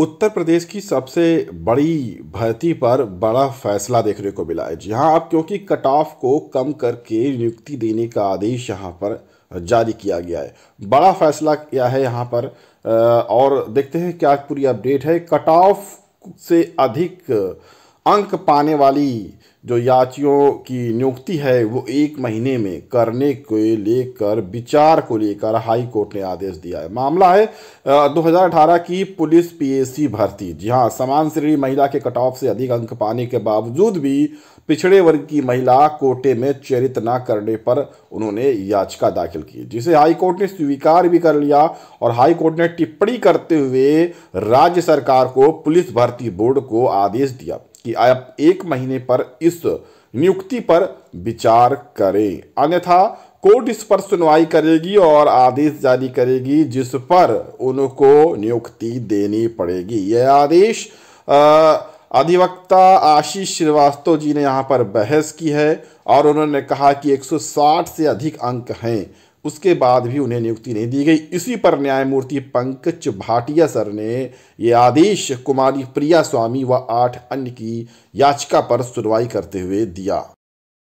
उत्तर प्रदेश की सबसे बड़ी भर्ती पर बड़ा फैसला देखने को मिला है जी हाँ अब क्योंकि कट ऑफ को कम करके नियुक्ति देने का आदेश यहाँ पर जारी किया गया है बड़ा फैसला क्या है यहाँ पर और देखते हैं क्या पूरी अपडेट है कट ऑफ से अधिक अंक पाने वाली जो याचियों की नियुक्ति है वो एक महीने में करने के लेकर विचार को लेकर हाई कोर्ट ने आदेश दिया है मामला है 2018 की पुलिस पीएसी भर्ती जी हाँ समान श्रेणी महिला के कट ऑफ से अधिक अंक पाने के बावजूद भी पिछड़े वर्ग की महिला कोटे में चयनित न करने पर उन्होंने याचिका दाखिल की जिसे हाई कोर्ट ने स्वीकार भी कर लिया और हाई कोर्ट ने टिप्पणी करते हुए राज्य सरकार को पुलिस भर्ती बोर्ड को आदेश दिया कि आप एक महीने पर इस नियुक्ति पर विचार करें अन्यथा कोर्ट इस पर सुनवाई करेगी और आदेश जारी करेगी जिस पर उनको नियुक्ति देनी पड़ेगी यह आदेश अधिवक्ता आशीष श्रीवास्तव जी ने यहाँ पर बहस की है और उन्होंने कहा कि 160 से अधिक अंक हैं उसके बाद भी उन्हें नियुक्ति नहीं दी गई इसी पर न्यायमूर्ति पंकज भाटिया सर ने ये आदेश कुमारी प्रिया स्वामी व आठ अन्य की याचिका पर सुनवाई करते हुए दिया